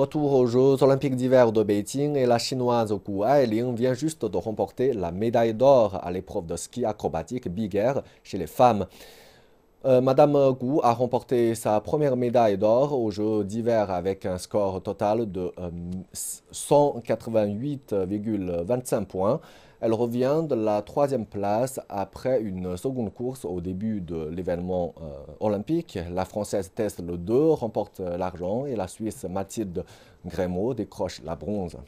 Retour aux Jeux olympiques d'hiver de Beijing et la chinoise Gu Ailing vient juste de remporter la médaille d'or à l'épreuve de ski acrobatique Big Air chez les femmes. Euh, Madame Gou a remporté sa première médaille d'or aux Jeux d'hiver avec un score total de 188,25 euh, points. Elle revient de la troisième place après une seconde course au début de l'événement euh, olympique. La Française Tess Le 2 remporte l'argent et la Suisse Mathilde Grémaud décroche la bronze.